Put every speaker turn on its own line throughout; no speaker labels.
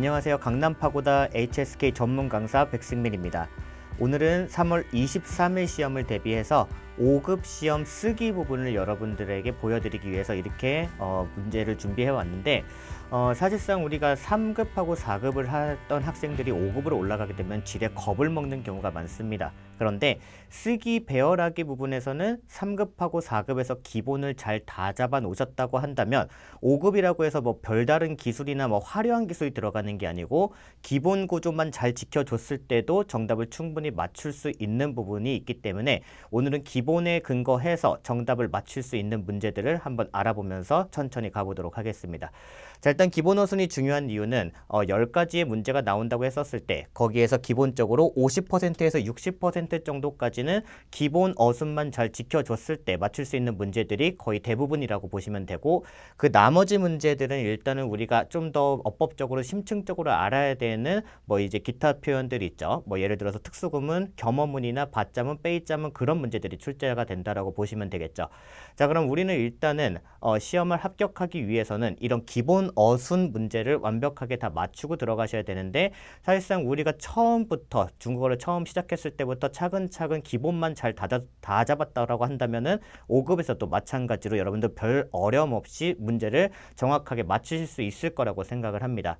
안녕하세요. 강남파고다 HSK 전문 강사 백승민입니다. 오늘은 3월 23일 시험을 대비해서 5급 시험 쓰기 부분을 여러분들에게 보여드리기 위해서 이렇게 어, 문제를 준비해 왔는데 어, 사실상 우리가 3급하고 4급을 했던 학생들이 5급으로 올라가게 되면 질에 겁을 먹는 경우가 많습니다. 그런데 쓰기 배열하기 부분에서는 3급하고 4급에서 기본을 잘 다 잡아 놓으셨다고 한다면 5급이라고 해서 뭐 별다른 기술이나 뭐 화려한 기술이 들어가는 게 아니고 기본 구조만 잘 지켜줬을 때도 정답을 충분히 맞출 수 있는 부분이 있기 때문에 오늘은 기본에 근거해서 정답을 맞출 수 있는 문제들을 한번 알아보면서 천천히 가보도록 하겠습니다. 자, 일단 기본 어순이 중요한 이유는 어, 10가지의 문제가 나온다고 했었을 때 거기에서 기본적으로 50%에서 60% 정도까지는 기본 어순만 잘 지켜줬을 때 맞출 수 있는 문제들이 거의 대부분이라고 보시면 되고 그 나머지 문제들은 일단은 우리가 좀 더 어법적으로 심층적으로 알아야 되는 뭐 이제 기타 표현들이 있죠. 뭐 예를 들어서 특수구문, 겸허문이나 받자문, 빼이자문 그런 문제들이 출제가 된다라고 보시면 되겠죠. 자 그럼 우리는 일단은 어, 시험을 합격하기 위해서는 이런 기본 어 어순 문제를 완벽하게 다 맞추고 들어가셔야 되는데 사실상 우리가 처음부터 중국어를 처음 시작했을 때부터 차근차근 기본만 잘 다 잡았다라고 한다면은 5급에서도 마찬가지로 여러분들 별 어려움 없이 문제를 정확하게 맞추실 수 있을 거라고 생각을 합니다.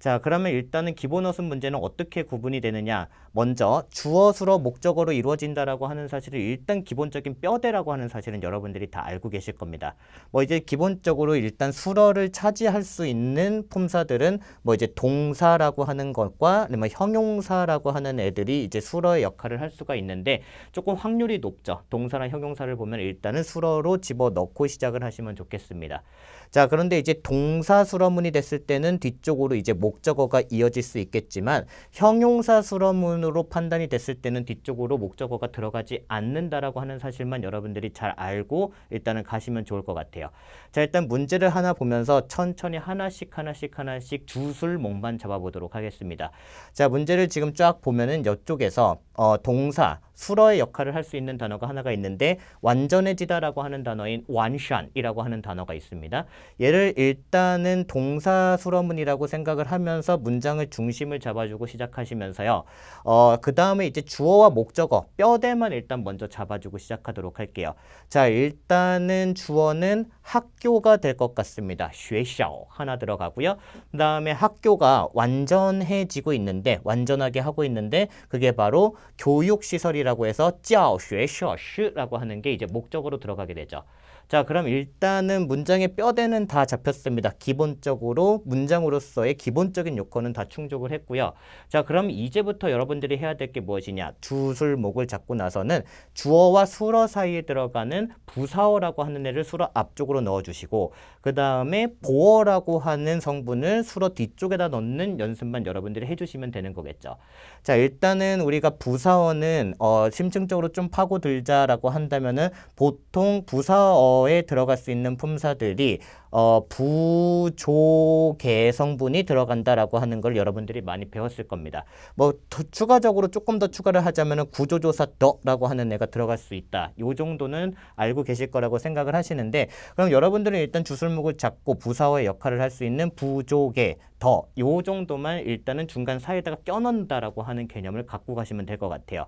자 그러면 일단은 기본 어순 문제는 어떻게 구분이 되느냐 먼저 주어 수로 목적어로 이루어진다라고 하는 사실을 일단 기본적인 뼈대라고 하는 사실은 여러분들이 다 알고 계실 겁니다 뭐 이제 기본적으로 일단 수러를 차지할 수 있는 품사들은 뭐 이제 동사라고 하는 것과 아 형용사라고 하는 애들이 이제 수러의 역할을 할 수가 있는데 조금 확률이 높죠 동사나 형용사를 보면 일단은 수러로 집어넣고 시작을 하시면 좋겠습니다 자 그런데 이제 동사 수러문이 됐을 때는 뒤쪽으로 이제 목 목적어가 이어질 수 있겠지만 형용사 수러문으로 판단이 됐을 때는 뒤쪽으로 목적어가 들어가지 않는다라고 하는 사실만 여러분들이 잘 알고 일단은 가시면 좋을 것 같아요. 자 일단 문제를 하나 보면서 천천히 하나씩 하나씩 하나씩 주술 목만 잡아보도록 하겠습니다. 자 문제를 지금 쫙 보면은 이쪽에서 어, 동사 수러의 역할을 할 수 있는 단어가 하나가 있는데 완전해지다라고 하는 단어인 완샨이라고 하는 단어가 있습니다. 얘를 일단은 동사 수러문이라고 생각을 하면서 문장을 중심을 잡아주고 시작하시면서요. 어, 그 다음에 이제 주어와 목적어, 뼈대만 일단 먼저 잡아주고 시작하도록 할게요. 자, 일단은 주어는 학교가 될 것 같습니다. 쉐샤오 하나 들어가고요. 그 다음에 학교가 완전해지고 있는데 완전하게 하고 있는데 그게 바로 교육시설이라고 라고 해서 教学设施라고 하는 게 이제 목적으로 들어가게 되죠. 자 그럼 일단은 문장의 뼈대는 다 잡혔습니다. 기본적으로 문장으로서의 기본적인 요건은 다 충족을 했고요. 자 그럼 이제부터 여러분들이 해야 될 게 무엇이냐 주술목을 잡고 나서는 주어와 수어 사이에 들어가는 부사어라고 하는 애를 수어 앞쪽으로 넣어주시고 그 다음에 보어라고 하는 성분을 수어 뒤쪽에다 넣는 연습만 여러분들이 해주시면 되는 거겠죠. 자 일단은 우리가 부사어는 어, 심층적으로 좀 파고들자라고 한다면은 보통 부사어 거에 들어갈 수 있는 품사들이 어, 부조개 성분이 들어간다라고 하는 걸 여러분들이 많이 배웠을 겁니다. 뭐 더, 추가적으로 조금 더 추가를 하자면 구조조사 더라고 하는 애가 들어갈 수 있다. 이 정도는 알고 계실 거라고 생각을 하시는데 그럼 여러분들은 일단 주술목을 잡고 부사어의 역할을 할 수 있는 부조개 더요 정도만 일단은 중간 사이에다가 껴넣는다라고 하는 개념을 갖고 가시면 될 것 같아요.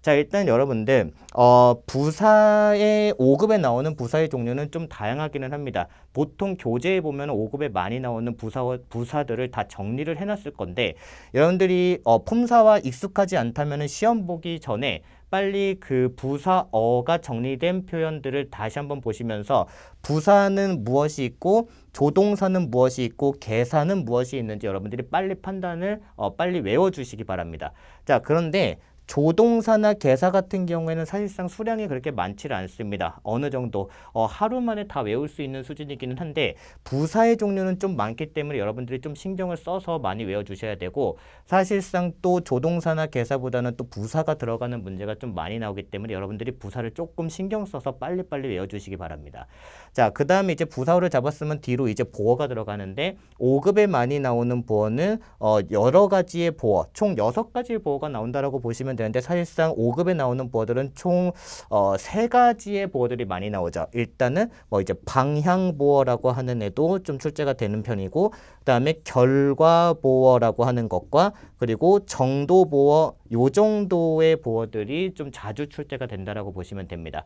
자 일단 여러분들 어, 부사의 5급에 나오는 부사의 종류는 좀 다양하기는 합니다. 보통 교재에 보면 5급에 많이 나오는 부사, 부사들을 다 정리를 해놨을 건데 여러분들이 어, 폼사와 익숙하지 않다면 시험 보기 전에 빨리 그 부사어가 정리된 표현들을 다시 한번 보시면서 부사는 무엇이 있고 조동사는 무엇이 있고 계사는 무엇이 있는지 여러분들이 빨리 판단을 어, 빨리 외워주시기 바랍니다. 자 그런데 조동사나 개사 같은 경우에는 사실상 수량이 그렇게 많지 않습니다. 어느 정도 어, 하루 만에 다 외울 수 있는 수준이기는 한데 부사의 종류는 좀 많기 때문에 여러분들이 좀 신경을 써서 많이 외워주셔야 되고 사실상 또 조동사나 개사보다는 또 부사가 들어가는 문제가 좀 많이 나오기 때문에 여러분들이 부사를 조금 신경 써서 빨리빨리 외워주시기 바랍니다. 자, 그 다음에 이제 부사어를 잡았으면 뒤로 이제 보어가 들어가는데 5급에 많이 나오는 보어는 어, 여러 가지의 보어, 총 6가지의 보어가 나온다라고 보시면 보면 되는데 사실상 5급에 나오는 보어들은 총세 어, 가지의 보어들이 많이 나오죠. 일단은 뭐 이제 방향 보어라고 하는 애도 좀 출제가 되는 편이고 그다음에 결과 보어라고 하는 것과 그리고 정도 보어 요 정도의 보어들이 좀 자주 출제가 된다라 보시면 됩니다.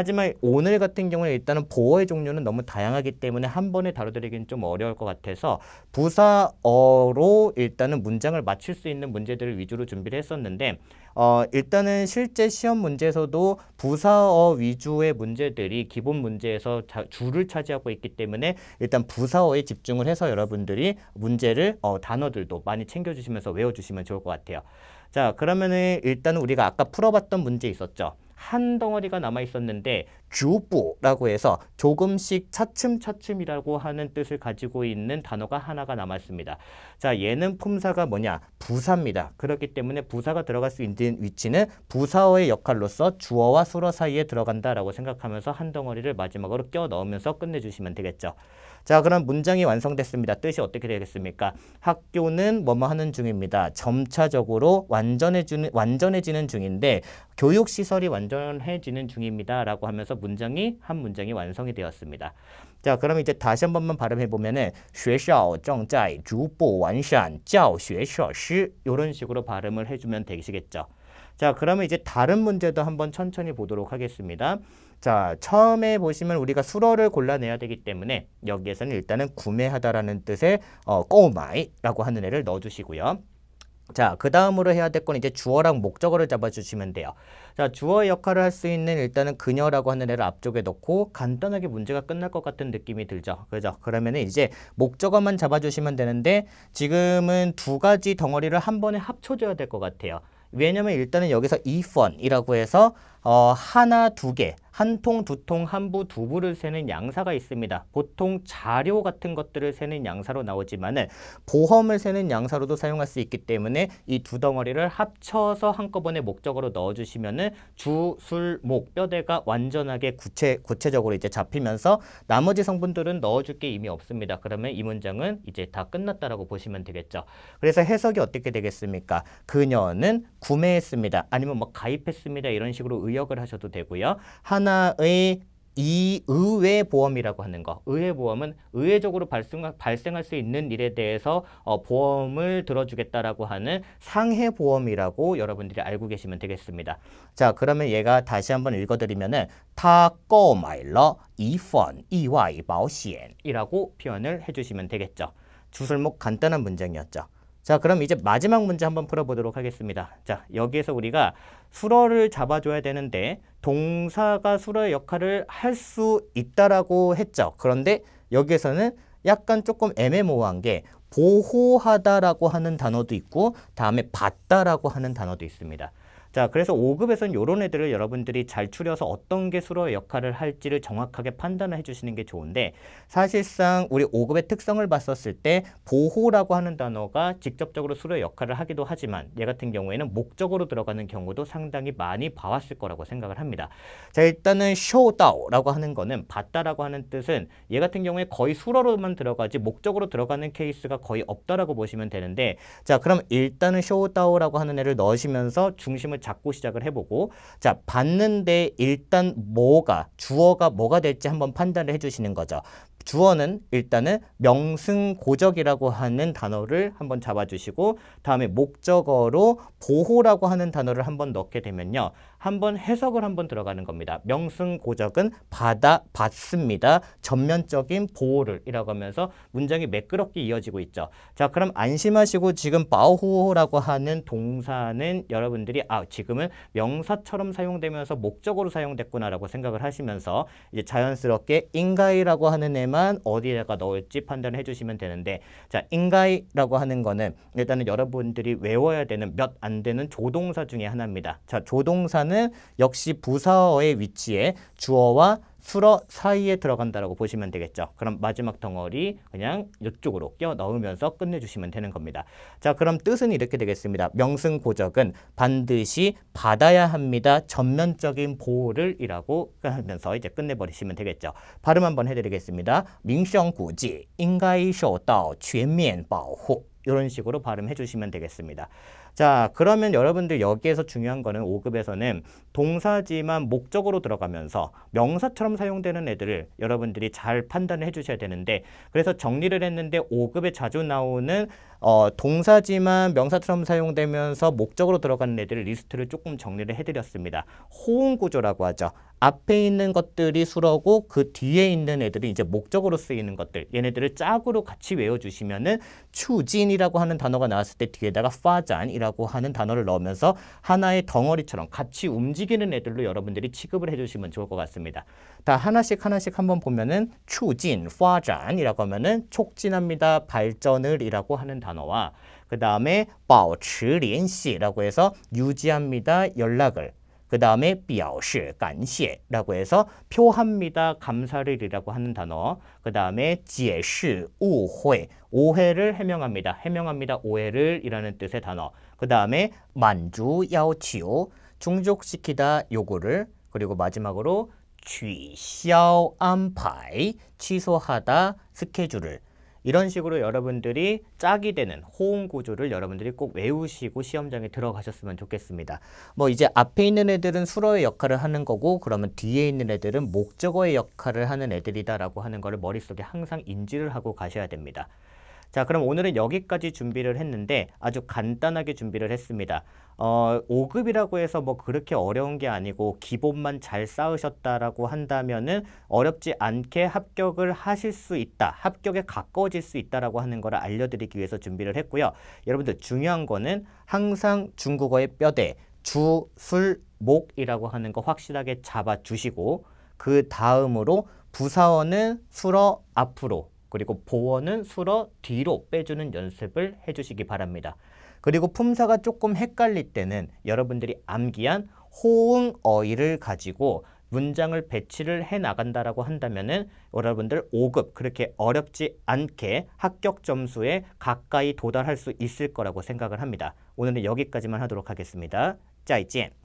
하지만 오늘 같은 경우에 일단은 보어의 종류는 너무 다양하기 때문에 한 번에 다뤄드리기는 좀 어려울 것 같아서 부사어로 일단은 문장을 맞출 수 있는 문제들을 위주로 준비를 했었는데 어, 일단은 실제 시험 문제에서도 부사어 위주의 문제들이 기본 문제에서 자, 주를 차지하고 있기 때문에 일단 부사어에 집중을 해서 여러분들이 문제를 어, 단어들도 많이 챙겨주시면서 외워주시면 좋을 것 같아요. 자 그러면은 일단 우리가 아까 풀어봤던 문제 있었죠. 한 덩어리가 남아 있었는데 주부라고 해서 조금씩 차츰차츰이라고 하는 뜻을 가지고 있는 단어가 하나가 남았습니다. 자, 얘는 품사가 뭐냐? 부사입니다. 그렇기 때문에 부사가 들어갈 수 있는 위치는 부사어의 역할로서 주어와 수어 사이에 들어간다라고 생각하면서 한 덩어리를 마지막으로 껴 넣으면서 끝내주시면 되겠죠. 자, 그럼 문장이 완성됐습니다. 뜻이 어떻게 되겠습니까? 학교는 뭐뭐 하는 중입니다. 점차적으로 완전해지는, 완전해지는 중인데 교육시설이 완전해지는 중입니다. 라고 하면서 문장이 한 문장이 완성이 되었습니다. 자, 그럼 이제 다시 한 번만 발음해 보면은 学校正在逐步完善教学设施 이런 식으로 발음을 해주면 되시겠죠. 자, 그러면 이제 다른 문제도 한번 천천히 보도록 하겠습니다. 자, 처음에 보시면 우리가 수러를 골라내야 되기 때문에 여기에서는 일단은 구매하다라는 뜻의 어, 꼬마이라고 하는 애를 넣어주시고요. 자, 그 다음으로 해야 될 건 이제 주어랑 목적어를 잡아주시면 돼요. 자, 주어의 역할을 할 수 있는 일단은 그녀라고 하는 애를 앞쪽에 넣고 간단하게 문제가 끝날 것 같은 느낌이 들죠. 그죠? 그러면 이제 목적어만 잡아주시면 되는데 지금은 두 가지 덩어리를 한 번에 합쳐줘야 될 것 같아요. 왜냐면 일단은 여기서 이펀이라고 해서 어, 하나, 두 개, 한 통, 두 통, 한 부, 두 부를 세는 양사가 있습니다. 보통 자료 같은 것들을 세는 양사로 나오지만 은 보험을 세는 양사로도 사용할 수 있기 때문에 이 두 덩어리를 합쳐서 한꺼번에 목적으로 넣어주시면 은 주, 술, 목, 뼈대가 완전하게 구체, 구체적으로 이제 잡히면서 나머지 성분들은 넣어줄 게 이미 없습니다. 그러면 이 문장은 이제 다 끝났다라고 보시면 되겠죠. 그래서 해석이 어떻게 되겠습니까? 그녀는 구매했습니다. 아니면 뭐 가입했습니다. 이런 식으로 의역 기억을 하셔도 되고요. 하나의 이 의외 보험이라고 하는 거. 의외 보험은 의외적으로 발생할 수 있는 일에 대해서 어, 보험을 들어주겠다라고 하는 상해 보험이라고 여러분들이 알고 계시면 되겠습니다. 자, 그러면 얘가 다시 한번 읽어드리면은 타꺼마일러 이펀 이와이 마오시엔이라고 표현을 해주시면 되겠죠. 주술목 간단한 문장이었죠. 자, 그럼 이제 마지막 문제 한번 풀어보도록 하겠습니다. 자, 여기에서 우리가 수러를 잡아줘야 되는데 동사가 수러의 역할을 할 수 있다라고 했죠. 그런데 여기에서는 약간 조금 애매모호한 게 보호하다라고 하는 단어도 있고 다음에 받다라고 하는 단어도 있습니다. 자, 그래서 5급에서는 이런 애들을 여러분들이 잘 추려서 어떤 게 수로의 역할을 할지를 정확하게 판단을 해주시는 게 좋은데 사실상 우리 5급의 특성을 봤었을 때 보호라고 하는 단어가 직접적으로 수로의 역할을 하기도 하지만 얘 같은 경우에는 목적으로 들어가는 경우도 상당히 많이 봐왔을 거라고 생각을 합니다. 자, 일단은 쇼다오라고 하는 거는 봤다라고 하는 뜻은 얘 같은 경우에 거의 수로로만 들어가지 목적으로 들어가는 케이스가 거의 없다라고 보시면 되는데 자, 그럼 일단은 쇼다오라고 하는 애를 넣으시면서 중심을 방향을 잡고 시작을 해보고 자 받는데 일단 뭐가 주어가 뭐가 될지 한번 판단을 해주시는 거죠. 주어는 일단은 명승고적이라고 하는 단어를 한번 잡아주시고 다음에 목적어로 보호라고 하는 단어를 한번 넣게 되면요. 한번 해석을 한번 들어가는 겁니다. 명승고적은 받아, 받습니다. 전면적인 보호를 이라고 하면서 문장이 매끄럽게 이어지고 있죠. 자 그럼 안심하시고 지금 바오호라고 하는 동사는 여러분들이 아 지금은 명사처럼 사용되면서 목적으로 사용됐구나라고 생각을 하시면서 이제 자연스럽게 인가이라고 하는 애만 것만 어디에다가 넣을지 판단 해주시면 되는데 자 인가이라고 하는 거는 일단은 여러분들이 외워야 되는 몇 안 되는 조동사 중에 하나입니다. 자 조동사는 역시 부사어의 위치에 주어와 수러 사이에 들어간다고 보시면 되겠죠. 그럼 마지막 덩어리 그냥 이쪽으로 끼워 넣으면서 끝내주시면 되는 겁니다. 자, 그럼 뜻은 이렇게 되겠습니다. 명승고적은 반드시 받아야 합니다. 전면적인 보호를 이라고 하면서 이제 끝내버리시면 되겠죠. 발음 한번 해드리겠습니다. 명성고지 인가이 쇼到全面保호이런 식으로 발음해 주시면 되겠습니다. 자, 그러면 여러분들 여기에서 중요한 거는 5급에서는 동사지만 목적으로 들어가면서 명사처럼 사용되는 애들을 여러분들이 잘 판단을 해주셔야 되는데 그래서 정리를 했는데 5급에 자주 나오는 어, 동사지만 명사처럼 사용되면서 목적으로 들어가는 애들을 리스트를 조금 정리를 해드렸습니다. 호응구조라고 하죠. 앞에 있는 것들이 수로고 그 뒤에 있는 애들이 이제 목적으로 쓰이는 것들 얘네들을 짝으로 같이 외워주시면은 추진이라고 하는 단어가 나왔을 때 뒤에다가 파잔이라고 하는 단어를 넣으면서 하나의 덩어리처럼 같이 움직이는 애들로 여러분들이 취급을 해주시면 좋을 것 같습니다. 다 하나씩 하나씩 한번 보면은 추진, 파잔이라고 하면은 촉진합니다, 발전을 이라고 하는 단어와 그 다음에 保持联系라고 해서 유지합니다, 연락을 그 다음에 表示感谢라고 해서 표합니다, 감사를이라고 하는 단어. 그 다음에 解释误회 오해를 해명합니다, 해명합니다, 오해를이라는 뜻의 단어. 그 다음에 만주 요치오 충족시키다 요구를 그리고 마지막으로 취消安排 취소하다 스케줄을 이런 식으로 여러분들이 짝이 되는 호응 구조를 여러분들이 꼭 외우시고 시험장에 들어가셨으면 좋겠습니다. 뭐 이제 앞에 있는 애들은 수로의 역할을 하는 거고 그러면 뒤에 있는 애들은 목적어의 역할을 하는 애들이다라고 하는 거를 머릿속에 항상 인지를 하고 가셔야 됩니다. 자 그럼 오늘은 여기까지 준비를 했는데 아주 간단하게 준비를 했습니다. 어, 5급이라고 해서 뭐 그렇게 어려운 게 아니고 기본만 잘 쌓으셨다라고 한다면은 어렵지 않게 합격을 하실 수 있다. 합격에 가까워질 수 있다라고 하는 걸 알려드리기 위해서 준비를 했고요. 여러분들 중요한 거는 항상 중국어의 뼈대 주, 술, 목이라고 하는 거 확실하게 잡아주시고 그 다음으로 부사어는 술어 앞으로 그리고 보어는 수러 뒤로 빼주는 연습을 해주시기 바랍니다. 그리고 품사가 조금 헷갈릴 때는 여러분들이 암기한 호응 어의를 가지고 문장을 배치를 해나간다라고 한다면 여러분들 5급 그렇게 어렵지 않게 합격 점수에 가까이 도달할 수 있을 거라고 생각을 합니다. 오늘은 여기까지만 하도록 하겠습니다. 짜이찐